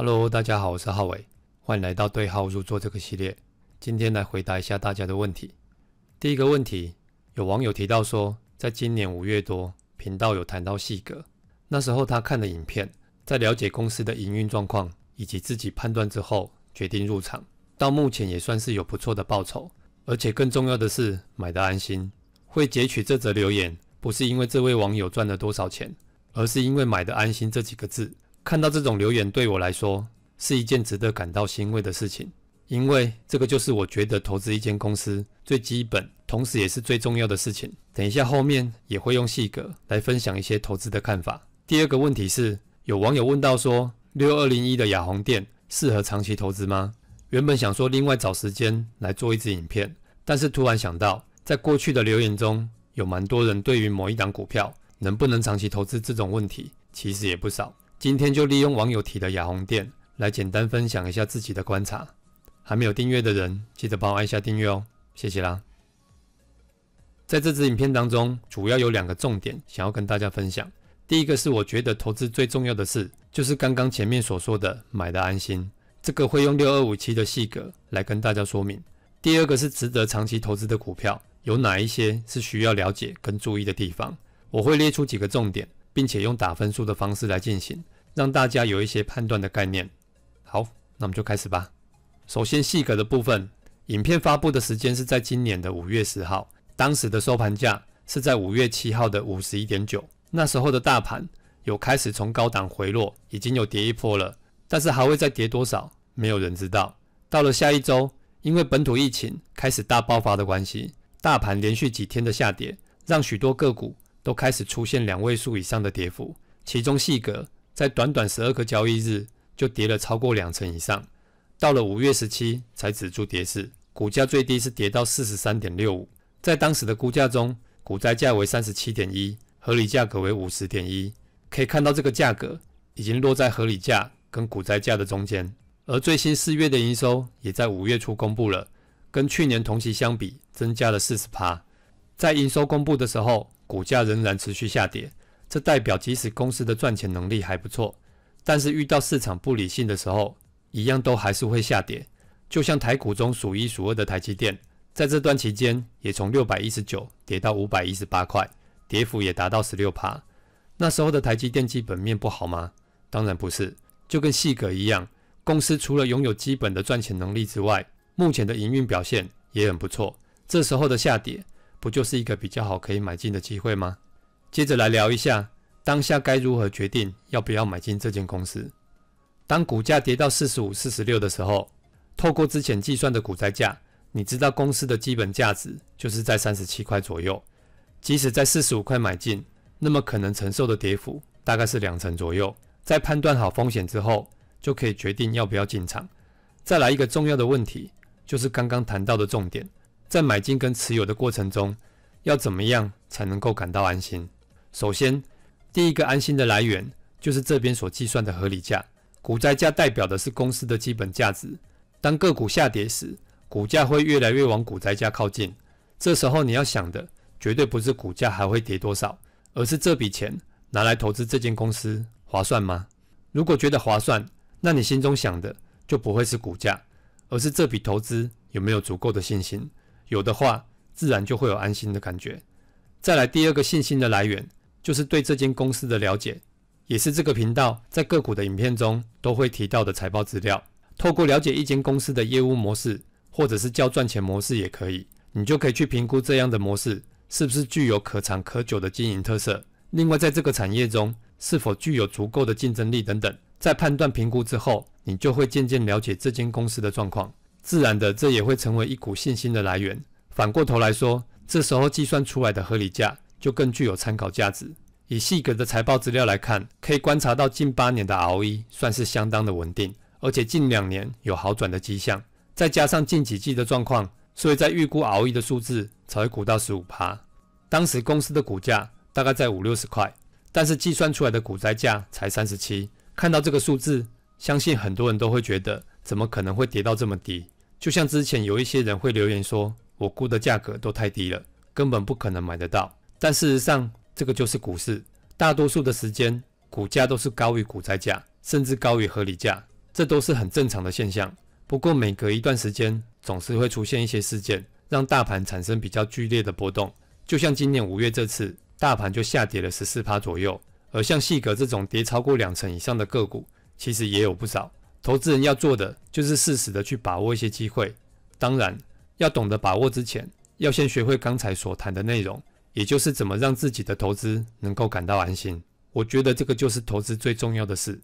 Hello，大家好，我是浩伟，欢迎来到对号入座这个系列。今天来回答一下大家的问题。第一个问题，有网友提到说，在今年五月多频道有谈到细格，那时候他看的影片，在了解公司的营运状况以及自己判断之后，决定入场，到目前也算是有不错的报酬，而且更重要的是买的安心。会截取这则留言，不是因为这位网友赚了多少钱，而是因为买的安心这几个字。看到这种留言，对我来说是一件值得感到欣慰的事情，因为这个就是我觉得投资一间公司最基本，同时也是最重要的事情。等一下后面也会用细格来分享一些投资的看法。第二个问题是，有网友问到说，六二零一的亚红店适合长期投资吗？原本想说另外找时间来做一支影片，但是突然想到，在过去的留言中有蛮多人对于某一档股票能不能长期投资这种问题，其实也不少。今天就利用网友提的雅红店来简单分享一下自己的观察。还没有订阅的人，记得帮我按下订阅哦，谢谢啦！在这支影片当中，主要有两个重点想要跟大家分享。第一个是我觉得投资最重要的事，就是刚刚前面所说的买的安心，这个会用六二五七的细格来跟大家说明。第二个是值得长期投资的股票，有哪一些是需要了解跟注意的地方，我会列出几个重点。并且用打分数的方式来进行，让大家有一些判断的概念。好，那我们就开始吧。首先，细格的部分，影片发布的时间是在今年的五月十号，当时的收盘价是在五月七号的五十一点九。那时候的大盘有开始从高档回落，已经有跌一波了，但是还会再跌多少，没有人知道。到了下一周，因为本土疫情开始大爆发的关系，大盘连续几天的下跌，让许多个股。都开始出现两位数以上的跌幅，其中细格在短短十二个交易日就跌了超过两成以上，到了五月十七才止住跌势，股价最低是跌到四十三点六五，在当时的估价中，股灾价为三十七点一，合理价格为五十点一，可以看到这个价格已经落在合理价跟股灾价的中间。而最新四月的营收也在五月初公布了，跟去年同期相比增加了四十趴，在营收公布的时候。股价仍然持续下跌，这代表即使公司的赚钱能力还不错，但是遇到市场不理性的时候，一样都还是会下跌。就像台股中数一数二的台积电，在这段期间也从六百一十九跌到五百一十八块，跌幅也达到十六趴。那时候的台积电基本面不好吗？当然不是，就跟细格一样，公司除了拥有基本的赚钱能力之外，目前的营运表现也很不错。这时候的下跌。不就是一个比较好可以买进的机会吗？接着来聊一下，当下该如何决定要不要买进这间公司？当股价跌到四十五、四十六的时候，透过之前计算的股债价，你知道公司的基本价值就是在三十七块左右。即使在四十五块买进，那么可能承受的跌幅大概是两成左右。在判断好风险之后，就可以决定要不要进场。再来一个重要的问题，就是刚刚谈到的重点。在买进跟持有的过程中，要怎么样才能够感到安心？首先，第一个安心的来源就是这边所计算的合理价，股灾价代表的是公司的基本价值。当个股下跌时，股价会越来越往股灾价靠近。这时候你要想的绝对不是股价还会跌多少，而是这笔钱拿来投资这间公司划算吗？如果觉得划算，那你心中想的就不会是股价，而是这笔投资有没有足够的信心。有的话，自然就会有安心的感觉。再来第二个信心的来源，就是对这间公司的了解，也是这个频道在个股的影片中都会提到的财报资料。透过了解一间公司的业务模式，或者是叫赚钱模式也可以，你就可以去评估这样的模式是不是具有可长可久的经营特色。另外，在这个产业中是否具有足够的竞争力等等，在判断评估之后，你就会渐渐了解这间公司的状况。自然的，这也会成为一股信心的来源。反过头来说，这时候计算出来的合理价就更具有参考价值。以细格的财报资料来看，可以观察到近八年的 ROE 算是相当的稳定，而且近两年有好转的迹象。再加上近几季的状况，所以在预估 ROE 的数字才会估到十五趴。当时公司的股价大概在五六十块，但是计算出来的股灾价才三十七。看到这个数字，相信很多人都会觉得。怎么可能会跌到这么低？就像之前有一些人会留言说，我估的价格都太低了，根本不可能买得到。但事实上，这个就是股市，大多数的时间股价都是高于股灾价，甚至高于合理价，这都是很正常的现象。不过，每隔一段时间，总是会出现一些事件，让大盘产生比较剧烈的波动。就像今年五月这次，大盘就下跌了十四趴左右，而像细格这种跌超过两成以上的个股，其实也有不少。投资人要做的就是适时的去把握一些机会，当然要懂得把握之前，要先学会刚才所谈的内容，也就是怎么让自己的投资能够感到安心。我觉得这个就是投资最重要的事。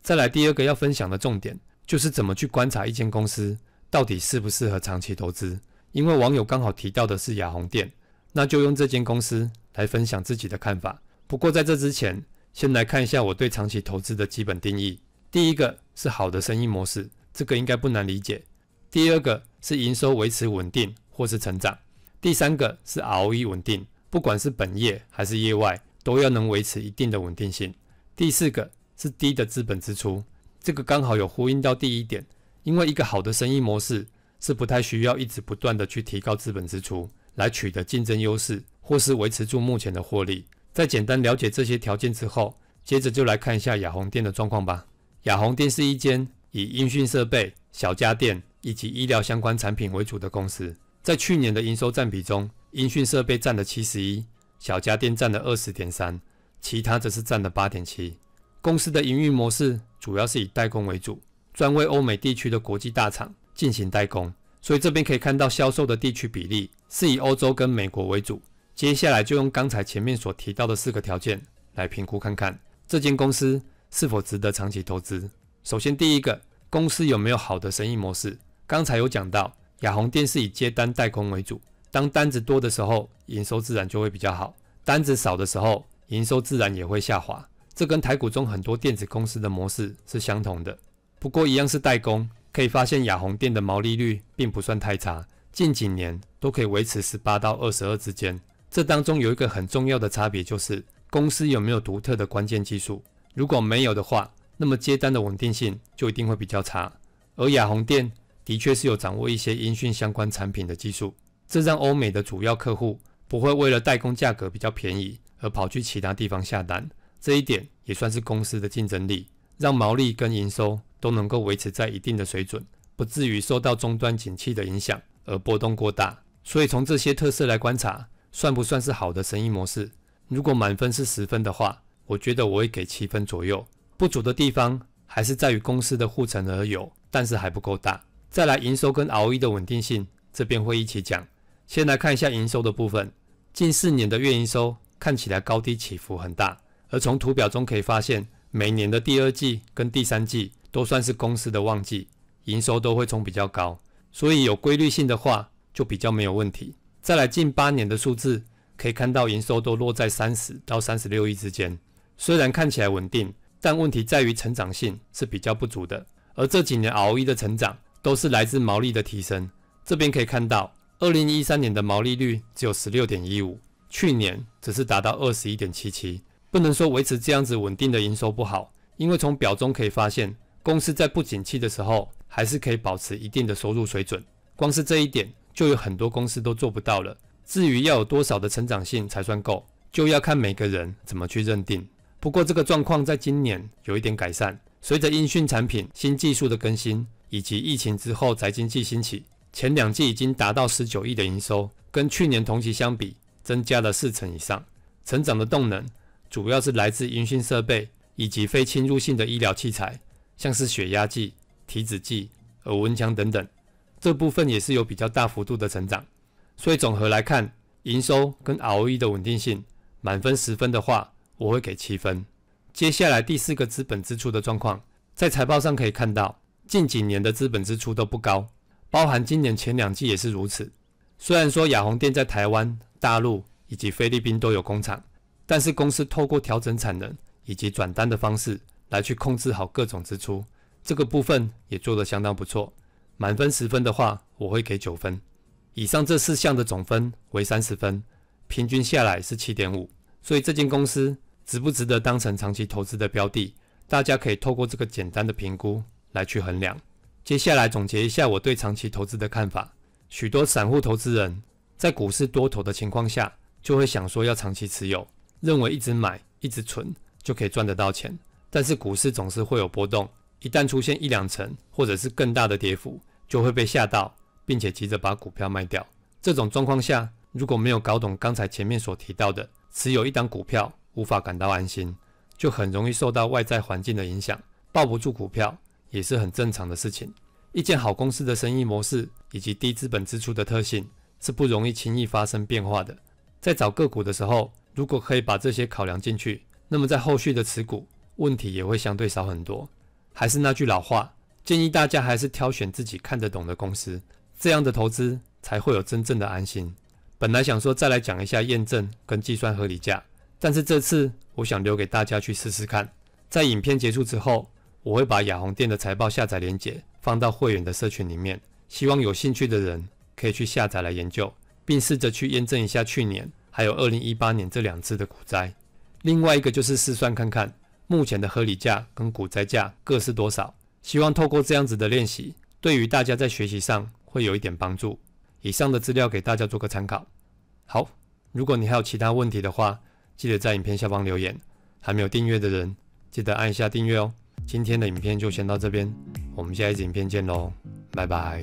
再来第二个要分享的重点，就是怎么去观察一间公司到底适不适合长期投资。因为网友刚好提到的是雅宏电，那就用这间公司来分享自己的看法。不过在这之前，先来看一下我对长期投资的基本定义。第一个。是好的生意模式，这个应该不难理解。第二个是营收维持稳定或是成长。第三个是 ROE 稳定，不管是本业还是业外，都要能维持一定的稳定性。第四个是低的资本支出，这个刚好有呼应到第一点，因为一个好的生意模式是不太需要一直不断的去提高资本支出来取得竞争优势或是维持住目前的获利。在简单了解这些条件之后，接着就来看一下亚红店的状况吧。亚虹电视一间以音讯设备、小家电以及医疗相关产品为主的公司，在去年的营收占比中，音讯设备占了七十一，小家电占了二十点三，其他则是占了八点七。公司的营运模式主要是以代工为主，专为欧美地区的国际大厂进行代工，所以这边可以看到销售的地区比例是以欧洲跟美国为主。接下来就用刚才前面所提到的四个条件来评估看看这间公司。是否值得长期投资？首先，第一个公司有没有好的生意模式？刚才有讲到，亚虹电是以接单代工为主。当单子多的时候，营收自然就会比较好；单子少的时候，营收自然也会下滑。这跟台股中很多电子公司的模式是相同的。不过，一样是代工，可以发现亚虹电的毛利率并不算太差，近几年都可以维持十八到二十二之间。这当中有一个很重要的差别，就是公司有没有独特的关键技术。如果没有的话，那么接单的稳定性就一定会比较差。而亚虹电的确是有掌握一些音讯相关产品的技术，这让欧美的主要客户不会为了代工价格比较便宜而跑去其他地方下单。这一点也算是公司的竞争力，让毛利跟营收都能够维持在一定的水准，不至于受到终端景气的影响而波动过大。所以从这些特色来观察，算不算是好的生意模式？如果满分是十分的话。我觉得我会给七分左右，不足的地方还是在于公司的护城河有，但是还不够大。再来营收跟 ROE 的稳定性，这边会一起讲。先来看一下营收的部分，近四年的月营收看起来高低起伏很大，而从图表中可以发现，每年的第二季跟第三季都算是公司的旺季，营收都会冲比较高，所以有规律性的话就比较没有问题。再来近八年的数字，可以看到营收都落在三十到三十六亿之间。虽然看起来稳定，但问题在于成长性是比较不足的。而这几年 ROE 的成长都是来自毛利的提升。这边可以看到，二零一三年的毛利率只有十六点一五，去年则是达到二十一点七七。不能说维持这样子稳定的营收不好，因为从表中可以发现，公司在不景气的时候还是可以保持一定的收入水准。光是这一点，就有很多公司都做不到了。至于要有多少的成长性才算够，就要看每个人怎么去认定。不过，这个状况在今年有一点改善。随着音讯产品新技术的更新，以及疫情之后宅经济兴起，前两季已经达到十九亿的营收，跟去年同期相比增加了四成以上。成长的动能主要是来自音讯设备以及非侵入性的医疗器材，像是血压计、体脂计、耳温枪等等，这部分也是有比较大幅度的成长。所以总和来看，营收跟 ROE 的稳定性，满分十分的话。我会给七分。接下来第四个资本支出的状况，在财报上可以看到，近几年的资本支出都不高，包含今年前两季也是如此。虽然说亚鸿店在台湾、大陆以及菲律宾都有工厂，但是公司透过调整产能以及转单的方式来去控制好各种支出，这个部分也做得相当不错。满分十分的话，我会给九分。以上这四项的总分为三十分，平均下来是七点五。所以这间公司。值不值得当成长期投资的标的？大家可以透过这个简单的评估来去衡量。接下来总结一下我对长期投资的看法：许多散户投资人在股市多头的情况下，就会想说要长期持有，认为一直买一直存就可以赚得到钱。但是股市总是会有波动，一旦出现一两成或者是更大的跌幅，就会被吓到，并且急着把股票卖掉。这种状况下，如果没有搞懂刚才前面所提到的，持有一张股票。无法感到安心，就很容易受到外在环境的影响，抱不住股票也是很正常的事情。一件好公司的生意模式以及低资本支出的特性是不容易轻易发生变化的。在找个股的时候，如果可以把这些考量进去，那么在后续的持股问题也会相对少很多。还是那句老话，建议大家还是挑选自己看得懂的公司，这样的投资才会有真正的安心。本来想说再来讲一下验证跟计算合理价。但是这次我想留给大家去试试看，在影片结束之后，我会把亚红店的财报下载链接放到会员的社群里面，希望有兴趣的人可以去下载来研究，并试着去验证一下去年还有二零一八年这两次的股灾。另外一个就是试算看看目前的合理价跟股灾价各是多少，希望透过这样子的练习，对于大家在学习上会有一点帮助。以上的资料给大家做个参考。好，如果你还有其他问题的话。记得在影片下方留言，还没有订阅的人，记得按一下订阅哦。今天的影片就先到这边，我们下一集影片见喽，拜拜。